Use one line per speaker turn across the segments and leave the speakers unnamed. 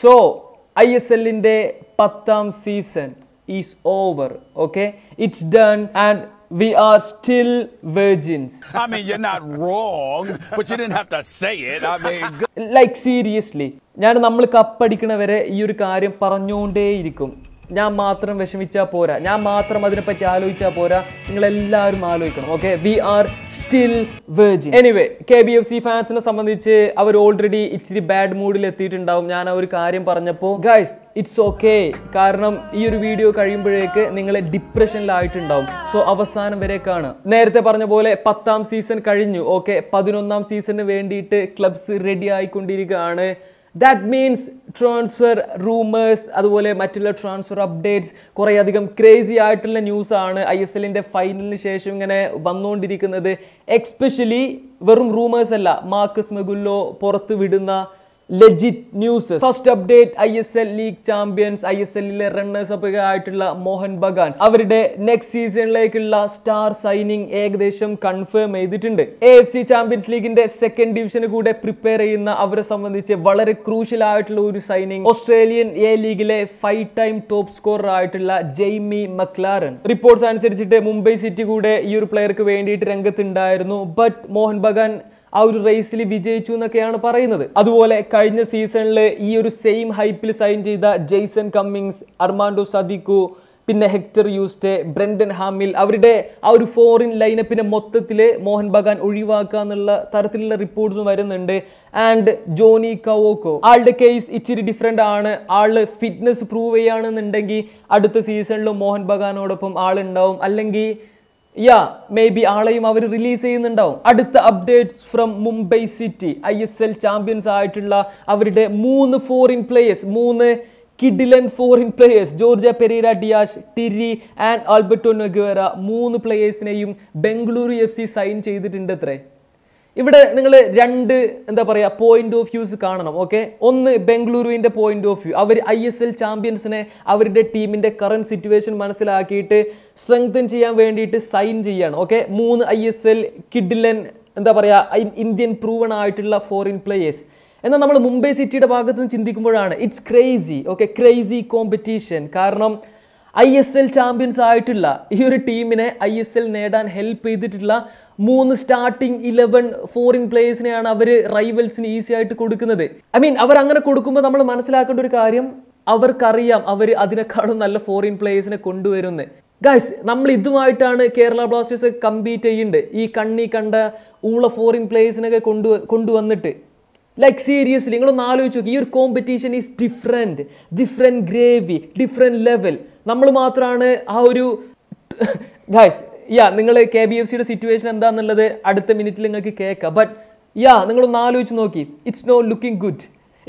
So I S എല്ലിൻ്റെ പത്താം season is over okay it's done and We are still virgins. I mean, you're not wrong, but you didn't have to say it. I mean, like, seriously. ഞാൻ നമ്മൾ കപ്പടിക്കണവരെ ഈ ഒരു കാര്യം പറഞ്ഞുകൊണ്ടേയിരിക്കും ഞാൻ മാത്രം വിഷമിച്ചാൽ പോരാ ഞാൻ മാത്രം അതിനെപ്പറ്റി ആലോചിച്ചാൽ പോരാ നിങ്ങളെല്ലാവരും ആലോചിക്കണം okay we are still virgin anyway K B F C ഫാൻസിനെ സംബന്ധിച്ച് അവർ ഓൾറെഡി ഇച്ചിരി ബാഡ് മൂഡിൽ എത്തിയിട്ടുണ്ടാവും ഞാൻ ആ ഒരു കാര്യം പറഞ്ഞപ്പോൾ ഗൈസ് ഇറ്റ്സ് ഓക്കെ കാരണം ഈ ഒരു വീഡിയോ കഴിയുമ്പോഴേക്ക് നിങ്ങൾ ഡിപ്രഷനിലായിട്ടുണ്ടാവും സോ അവസാനം വരെ നേരത്തെ പറഞ്ഞ പോലെ പത്താം സീസൺ കഴിഞ്ഞു ഓക്കെ പതിനൊന്നാം സീസണിന് വേണ്ടിയിട്ട് ക്ലബ്സ് റെഡി ആയിക്കൊണ്ടിരിക്കുകയാണ് ദാറ്റ് മീൻസ് ട്രാൻസ്ഫർ റൂമേഴ്സ് അതുപോലെ മറ്റുള്ള ട്രാൻസ്ഫർ അപ്ഡേറ്റ്സ് കുറേയധികം ക്രേസി ആയിട്ടുള്ള ന്യൂസാണ് ഐ എസ് എല്ലിൻ്റെ ഫൈനലിന് ശേഷം ഇങ്ങനെ വന്നുകൊണ്ടിരിക്കുന്നത് എക്സ്പെഷ്യലി വെറും റൂമേഴ്സ് അല്ല മാർക്കസ് മെഗുല്ലോ പുറത്ത് വിടുന്ന legit news first update I S L league champions I S എല്ലിലെ റണ്ണേഴ്സ് അപ്പ് ആയിട്ടുള്ള മോഹൻ ബഗാൻ അവരുടെ നെക്സ്റ്റ് സീസണിലേക്കുള്ള സ്റ്റാർ സൈനിങ് ഏകദേശം കൺഫേം ചെയ്തിട്ടുണ്ട് എ എഫ് സി ചാമ്പ്യൻസ് ലീഗിന്റെ സെക്കൻഡ് ഡിവിഷന് കൂടെ പ്രിപ്പയർ ചെയ്യുന്ന അവരെ സംബന്ധിച്ച് വളരെ ക്രൂഷ്യൽ ആയിട്ടുള്ള ഒരു സൈനിങ് ഓസ്ട്രേലിയൻ എ ലീഗിലെ ഫൈവ് ടൈം ടോപ്പ് സ്കോറർ ആയിട്ടുള്ള ജെയ്മി മക്ലാരൻ റിപ്പോർട്ട്സ് അനുസരിച്ചിട്ട് മുംബൈ സിറ്റി കൂടെ ഈ ഒരു പ്ലെയർക്ക് വേണ്ടിയിട്ട് രംഗത്തുണ്ടായിരുന്നു ബട്ട് മോഹൻ ബഗാൻ ആ ഒരു റേസിൽ വിജയിച്ചു എന്നൊക്കെയാണ് പറയുന്നത് അതുപോലെ കഴിഞ്ഞ സീസണിൽ ഈ ഒരു സെയിം ഹൈപ്പിൽ സൈൻ ചെയ്ത ജെയ്സൺ കമ്മിങ്സ് അർമാൻഡോ സദിക്കു പിന്നെ ഹെക്ടർ യൂസ്റ്റെ ബ്രെൻഡൻ ഹാമിൽ അവരുടെ ആ ഒരു ഫോറിൻ ലൈനപ്പിനെ മൊത്തത്തിൽ മോഹൻ ബഗാൻ ഒഴിവാക്കുക എന്നുള്ള തരത്തിലുള്ള റിപ്പോർട്ട്സും വരുന്നുണ്ട് ആൻഡ് ജോണി കവോക്കോ ആളുടെ കേസ് ഇച്ചിരി ഡിഫറെൻ്റ് ആണ് ആള് ഫിറ്റ്നസ് പ്രൂവ് ചെയ്യുകയാണെന്നുണ്ടെങ്കിൽ അടുത്ത സീസണിലും മോഹൻ ബഗാനോടൊപ്പം ആളുണ്ടാവും അല്ലെങ്കിൽ യാ മേ ബി ആളെയും അവർ റിലീസ് ചെയ്യുന്നുണ്ടാവും അടുത്ത updates from Mumbai city I S L champions ആയിട്ടുള്ള അവരുടെ മൂന്ന് ഫോറിൻ പ്ലേയേഴ്സ് മൂന്ന് കിഡിലൻ foreign players Jorge Pereyra Diaz Tiri and Alberto Noguera മൂന്ന് പ്ലേയേഴ്സിനെയും ബംഗളൂരു എഫ് സി സൈൻ ചെയ്തിട്ടുണ്ട് അത്രേ ഇവിടെ നിങ്ങൾ രണ്ട് എന്താ പറയുക പോയിന്റ് ഓഫ് വ്യൂസ് കാണണം ഓക്കെ ഒന്ന് ബംഗളൂരുവിൻ്റെ പോയിന്റ് ഓഫ് വ്യൂ അവർ ഐ എസ് എൽ ചാമ്പ്യൻസിനെ അവരുടെ ടീമിൻ്റെ കറണ്ട് സിറ്റുവേഷൻ മനസ്സിലാക്കിയിട്ട് സ്ട്രെങ്തൻ ചെയ്യാൻ വേണ്ടിയിട്ട് സൈൻ ചെയ്യാണ് ഓക്കെ മൂന്ന് ഐ എസ് എൽ കിഡിലൻ എന്താ പറയുക ഇന്ത്യൻ പ്രൂവൺ ആയിട്ടുള്ള ഫോറിൻ പ്ലേയേഴ്സ് എന്നാൽ നമ്മൾ മുംബൈ സിറ്റിയുടെ ഭാഗത്ത് നിന്ന് ചിന്തിക്കുമ്പോഴാണ് it's crazy okay crazy competition കാരണം ഐ എസ് എൽ ചാമ്പ്യൻസ് ആയിട്ടുള്ള ഈ ഒരു ടീമിനെ ഐ എസ് എൽ നേടാൻ ഹെൽപ്പ് ചെയ്തിട്ടുള്ള മൂന്ന് സ്റ്റാർട്ടിംഗ് ഇലവൻ ഫോറിൻ പ്ലേയേഴ്സിനെയാണ് അവർ റൈവൽസിന് ഈസി ആയിട്ട് കൊടുക്കുന്നത് ഐ മീൻ അവർ അങ്ങനെ കൊടുക്കുമ്പോൾ നമ്മൾ മനസ്സിലാക്കേണ്ട ഒരു കാര്യം അവർക്കറിയാം അവർ അതിനേക്കാളും നല്ല ഫോറിൻ പ്ലേയേഴ്സിനെ കൊണ്ടുവരുന്നത് ഗൈസ് നമ്മൾ ഇതുമായിട്ടാണ് കേരള ബ്ലാസ്റ്റേഴ്സ് കമ്പീറ്റ് ചെയ്യേണ്ടത് ഈ കണ്ണി കണ്ട ഉള്ള ഫോറിൻ പ്ലേയേഴ്സിനൊക്കെ കൊണ്ടു കൊണ്ടുവന്നിട്ട് ലൈക്ക് സീരിയസ്ലി നിങ്ങളൊന്ന് ആലോചിച്ച് നോക്കി ഈ ഒരു competition is different different gravy different level നമ്മൾ മാത്രമാണ് ആ ഒരു ഗൈസ് യാ നിങ്ങൾ കെ ബി എഫ് സിയുടെ സിറ്റുവേഷൻ എന്താണെന്നുള്ളത് അടുത്ത മിനിറ്റിൽ നിങ്ങൾക്ക് കേൾക്കാം ബട്ട് യാ നിങ്ങളൊന്ന് ആലോചിച്ച് നോക്കി it's not looking good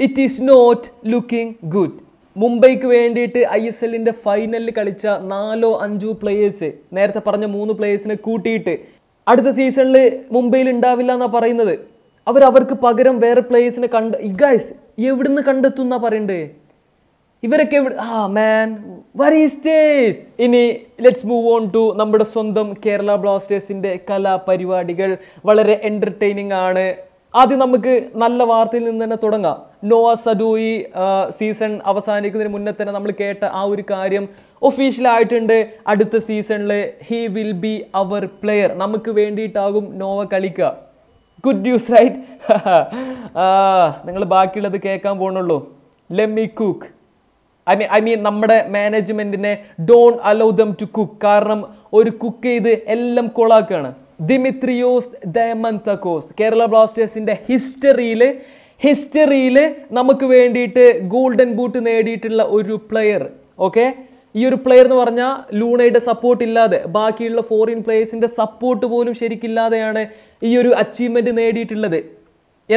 it is not looking good മുംബൈക്ക് വേണ്ടിയിട്ട് ഐ എസ് എല്ലിൻ്റെ ഫൈനലിൽ കളിച്ച നാലോ അഞ്ചോ പ്ലേയേഴ്സ് നേരത്തെ പറഞ്ഞ മൂന്ന് പ്ലേയേഴ്സിനെ കൂട്ടിയിട്ട് അടുത്ത സീസണിൽ മുംബൈയിൽ ഉണ്ടാവില്ല എന്നാണ് പറയുന്നത് അവർ അവർക്ക് പകരം വേറെ പ്ലേയേഴ്സിനെ കണ്ട് ഇഗായ്സ് എവിടുന്ന് കണ്ടെത്തും എന്നാണ് പറയണ്ടേ ഇവരൊക്കെ ആ മാൻ വരി ഇനി ലെറ്റ്സ് മൂവ് ഓൺ ടു നമ്മുടെ സ്വന്തം കേരള ബ്ലാസ്റ്റേഴ്സിൻ്റെ കലാപരിപാടികൾ വളരെ എൻ്റർടൈനിങ് ആണ് ആദ്യം നമുക്ക് നല്ല വാർത്തയിൽ നിന്ന് തന്നെ തുടങ്ങാം നോവ സദൂയി സീസൺ അവസാനിക്കുന്നതിന് മുന്നേ തന്നെ നമ്മൾ കേട്ട ആ ഒരു കാര്യം ഒഫീഷ്യലായിട്ടുണ്ട് അടുത്ത സീസണിൽ he will be our player നമുക്ക് വേണ്ടിയിട്ടാകും നോവ കളിക്കുക ഗുഡ് ന്യൂസ് റൈറ്റ് നിങ്ങൾ ബാക്കിയുള്ളത് കേൾക്കാൻ പോകണുള്ളൂ lemme cook I mean I mean നമ്മുടെ മാനേജ്മെന്റിനെ don't allow them to cook കാരണം ഒരു കുക്ക് ചെയ്ത് എല്ലാം കൊളാക്കാണ് ദിമിത്രിയോസ് ഡയമന്തക്കോസ് കേരള ബ്ലാസ്റ്റേഴ്സിന്റെ ഹിസ്റ്ററിയിൽ ഹിസ്റ്ററിയിൽ നമുക്ക് വേണ്ടിയിട്ട് ഗോൾഡൻ ബൂട്ട് നേടിയിട്ടുള്ള ഒരു പ്ലെയർ ഓക്കെ ഈ ഒരു പ്ലെയർ എന്ന് പറഞ്ഞാൽ ലൂണയുടെ സപ്പോർട്ട് ഇല്ലാതെ ബാക്കിയുള്ള ഫോറിൻ പ്ലെയേഴ്സിന്റെ സപ്പോർട്ട് പോലും ശരിക്കില്ലാതെയാണ് ഈ ഒരു അച്ചീവ്മെന്റ് നേടിയിട്ടുള്ളത്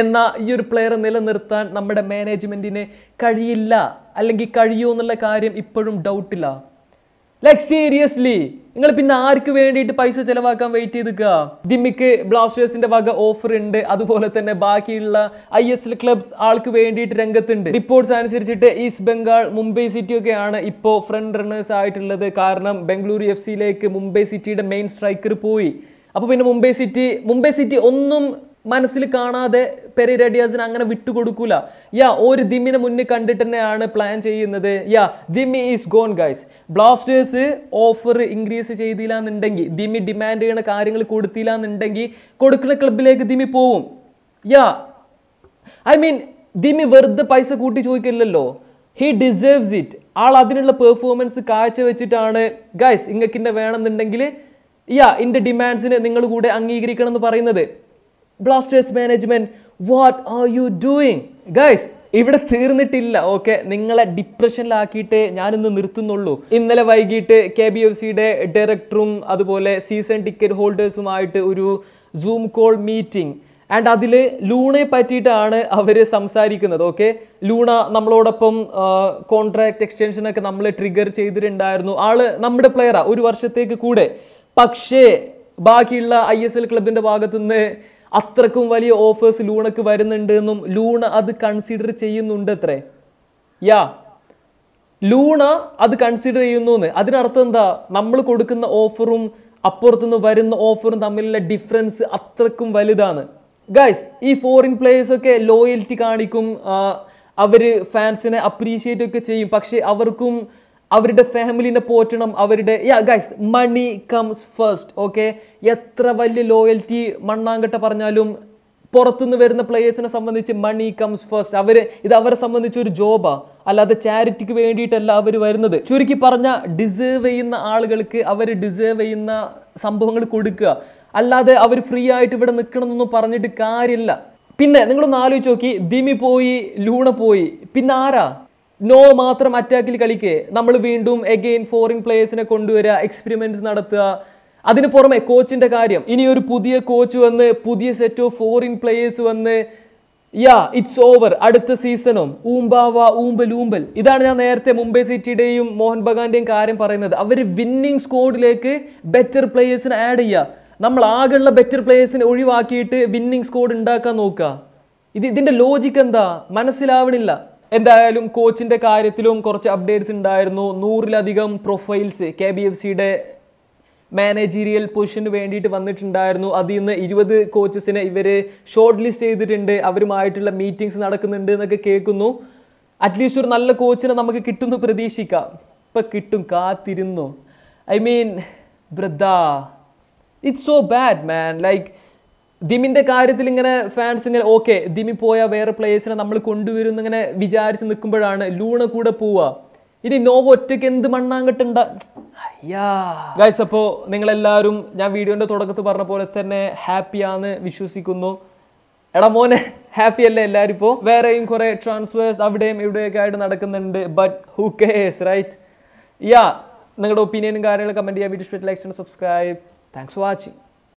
എന്നാൽ ഈ ഒരു പ്ലെയറെ നിലനിർത്താൻ നമ്മുടെ മാനേജ്മെന്റിന് കഴിയില്ല അല്ലെങ്കിൽ കഴിയുമോ എന്നുള്ള കാര്യം ഇപ്പോഴും ഡൗട്ടില്ല ലൈക്ക് സീരിയസ്ലി നിങ്ങൾ പിന്നെ ആർക്ക് വേണ്ടിയിട്ട് പൈസ ചെലവാക്കാൻ വെയിറ്റ് ചെയ്തിക്കുക ദിമ്മിക്ക് ബ്ലാസ്റ്റേഴ്സിന്റെ വക ഓഫർ ഉണ്ട് അതുപോലെ തന്നെ ബാക്കിയുള്ള ഐ എസ് എൽ ക്ലബ്സ് ആൾക്ക് വേണ്ടിയിട്ട് രംഗത്തുണ്ട് റിപ്പോർട്ട്സ് അനുസരിച്ചിട്ട് ഈസ്റ്റ് ബംഗാൾ മുംബൈ സിറ്റി ഒക്കെയാണ് ഇപ്പോൾ ഫ്രണ്ട് റണ്ണേഴ്സ് ആയിട്ടുള്ളത് കാരണം ബംഗളൂരു എഫ് സിയിലേക്ക് മുംബൈ സിറ്റിയുടെ മെയിൻ സ്ട്രൈക്കർ പോയി അപ്പോൾ പിന്നെ മുംബൈ സിറ്റി മുംബൈ സിറ്റി ഒന്നും മനസ്സിൽ കാണാതെ പെരി ഡിയാസിന് അങ്ങനെ വിട്ടുകൊടുക്കൂല യാ ഒരു ദിമ്മിനെ മുന്നിൽ കണ്ടിട്ട് തന്നെയാണ് പ്ലാൻ ചെയ്യുന്നത് ya Dimi is gone guys Blasters offer increase ചെയ്തില്ല എന്നുണ്ടെങ്കിൽ ദിമ്മി ഡിമാൻഡ് ചെയ്യുന്ന കാര്യങ്ങൾ കൊടുത്തില്ല എന്നുണ്ടെങ്കിൽ കൊടുക്കുന്ന ക്ലബിലേക്ക് ദിമ്മി പോവും യാ ഐ മീൻ ദിമ്മി വെറുതെ പൈസ കൂട്ടി ചോദിക്കില്ലല്ലോ ഹി ഡിസേർവ്സ് ഇറ്റ് ആൾ അതിനുള്ള പെർഫോമൻസ് കാഴ്ചവെച്ചിട്ടാണ് ഗൈസ് ഇങ്ങക്കിൻ്റെ വേണമെന്നുണ്ടെങ്കിൽ യാ ഇൻ്റെ ഡിമാൻഡ്സിന് നിങ്ങൾ കൂടെ അംഗീകരിക്കണം എന്ന് പറയുന്നത് Blasters management what are you doing guys ഇവിടെ തീർന്നിട്ടില്ല ഓക്കെ നിങ്ങളെ ഡിപ്രഷനിലാക്കിയിട്ട് ഞാനിന്ന് നിർത്തുന്നുള്ളൂ ഇന്നലെ വൈകിട്ട് കെ ബി എഫ് സിയുടെ ഡയറക്ടറും അതുപോലെ സീസൺ ടിക്കറ്റ് ഹോൾഡേഴ്സുമായിട്ട് ഒരു സൂം കോൾ മീറ്റിംഗ് ആൻഡ് അതിൽ ലൂണയെ പറ്റിയിട്ടാണ് അവർ സംസാരിക്കുന്നത് ഓക്കെ ലൂണ നമ്മളോടൊപ്പം കോൺട്രാക്ട് എക്സ്റ്റൻഷനൊക്കെ നമ്മൾ ട്രിഗർ ചെയ്തിട്ടുണ്ടായിരുന്നു ആള് നമ്മുടെ പ്ലെയറാണ് ഒരു വർഷത്തേക്ക് കൂടെ പക്ഷേ ബാക്കിയുള്ള ഐ എസ് എൽ ക്ലബിൻ്റെ ഭാഗത്തുനിന്ന് അത്രക്കും വലിയ ഓഫേഴ്സ് ലൂണക്ക് വരുന്നുണ്ട് എന്നും ലൂണ അത് കൺസിഡർ ചെയ്യുന്നുണ്ട് അത്രേ യാ ലൂണ അത് കൺസിഡർ ചെയ്യുന്നു എന്ന് അതിനർത്ഥം എന്താ നമ്മൾ കൊടുക്കുന്ന ഓഫറും അപ്പുറത്തുനിന്ന് വരുന്ന ഓഫറും തമ്മിലുള്ള ഡിഫറൻസ് അത്രക്കും വലുതാണ് ഗൈസ് ഈ ഫോറിൻ ഒക്കെ ലോയൽറ്റി കാണിക്കും അവർ ഫാൻസിനെ അപ്രീഷിയേറ്റ് ഒക്കെ ചെയ്യും പക്ഷേ അവർക്കും അവരുടെ ഫാമിലിനെ പോറ്റണം അവരുടെ ya guys money comes first okay എത്ര വലിയ ലോയൽറ്റി മണ്ണാങ്കട്ട പറഞ്ഞാലും പുറത്തുനിന്ന് വരുന്ന പ്ലേയേഴ്സിനെ സംബന്ധിച്ച് മണി കംസ് ഫസ്റ്റ് അവർ ഇത് അവരെ സംബന്ധിച്ച് ഒരു ജോബാണ് അല്ലാതെ ചാരിറ്റിക്ക് വേണ്ടിയിട്ടല്ല അവർ വരുന്നത് ചുരുക്കി പറഞ്ഞ ഡിസേർവ് ചെയ്യുന്ന ആളുകൾക്ക് അവർ ഡിസേർവ് ചെയ്യുന്ന സംഭവങ്ങൾ കൊടുക്കുക അല്ലാതെ അവർ ഫ്രീ ആയിട്ട് ഇവിടെ നിൽക്കണമെന്നൊന്നും പറഞ്ഞിട്ട് കാര്യമില്ല പിന്നെ നിങ്ങളൊന്ന് ആലോചിച്ച് നോക്കി ദിമി പോയി ലൂണ പോയി പിന്നെ ആരാ നോ മാത്രം അറ്റാക്കിൽ കളിക്കേ നമ്മൾ വീണ്ടും എഗെയിൻ ഫോറിൻ പ്ലേയേഴ്സിനെ കൊണ്ടുവരിക എക്സ്പെരിമെൻറ്റ്സ് നടത്തുക അതിന് പുറമെ കോച്ചിൻ്റെ കാര്യം ഇനി ഒരു പുതിയ കോച്ച് വന്ന് പുതിയ സെറ്റ് ഓഫ് ഫോറിൻ പ്ലേയേഴ്സ് വന്ന് യാ ഇറ്റ്സ് ഓവർ അടുത്ത സീസണും ഊമ്പാവ ഊമ്പൽ ഊമ്പൽ ഇതാണ് ഞാൻ നേരത്തെ മുംബൈ സിറ്റിയുടെയും മോഹൻ ബഗാന്റെയും കാര്യം പറയുന്നത് അവർ വിന്നിങ് സ്കോഡിലേക്ക് ബെറ്റർ പ്ലേയേഴ്സിനെ ആഡ് ചെയ്യുക നമ്മൾ ആകെയുള്ള ബെറ്റർ പ്ലേയേഴ്സിനെ ഒഴിവാക്കിയിട്ട് വിന്നിങ് സ്കോഡ് ഉണ്ടാക്കാൻ നോക്കുക ഇത് ഇതിൻ്റെ ലോജിക്ക് എന്താ മനസ്സിലാവണില്ല എന്തായാലും കോച്ചിൻ്റെ കാര്യത്തിലും കുറച്ച് അപ്ഡേറ്റ്സ് ഉണ്ടായിരുന്നു നൂറിലധികം പ്രൊഫൈൽസ് കെ ബി എഫ് സിയുടെ മാനേജീരിയൽ പൊസിഷന് വേണ്ടിയിട്ട് വന്നിട്ടുണ്ടായിരുന്നു അതിൽ നിന്ന് ഇരുപത് കോച്ചസിനെ ഇവർ ഷോർട്ട് ലിസ്റ്റ് ചെയ്തിട്ടുണ്ട് അവരുമായിട്ടുള്ള മീറ്റിങ്സ് നടക്കുന്നുണ്ട് എന്നൊക്കെ കേൾക്കുന്നു അറ്റ്ലീസ്റ്റ് ഒരു നല്ല കോച്ചിനെ നമുക്ക് കിട്ടുമെന്ന് പ്രതീക്ഷിക്കാം ഇപ്പം കിട്ടും കാത്തിരുന്നു I mean bro it's so bad man like ദിമിന്റെ കാര്യത്തിൽ ഇങ്ങനെ ഫാൻസ് ഇങ്ങനെ ഓക്കെ ദിമി പോയ വേറെ പ്ലേയേഴ്സിനെ നമ്മൾ കൊണ്ടുവരും ഇങ്ങനെ വിചാരിച്ച് നിൽക്കുമ്പോഴാണ് ലൂണ കൂടെ പോവുക ഇനി നോവ് ഒറ്റയ്ക്ക് എന്ത് മണ്ണാങ്കട്ടുണ്ട ഗൈസ് അപ്പോൾ നിങ്ങളെല്ലാവരും ഞാൻ വീഡിയോൻ്റെ തുടക്കത്തിൽ പറഞ്ഞ പോലെ തന്നെ ഹാപ്പിയാന്ന് വിശ്വസിക്കുന്നു എടാ മോനെ ഹാപ്പി അല്ലേ എല്ലാവരും ഇപ്പോൾ വേറെയും കുറേ ട്രാൻസ്ഫേഴ്സ് അവിടെയും ഇവിടെയൊക്കെ ആയിട്ട് നടക്കുന്നുണ്ട് but who cares right ya നിങ്ങളുടെ ഒപ്പീനിയനും കാര്യങ്ങളും കമൻറ്റ് ചെയ്യാൻ വീഡിയോ ഇഷ്ടപ്പെട്ട like subscribe thanks for watching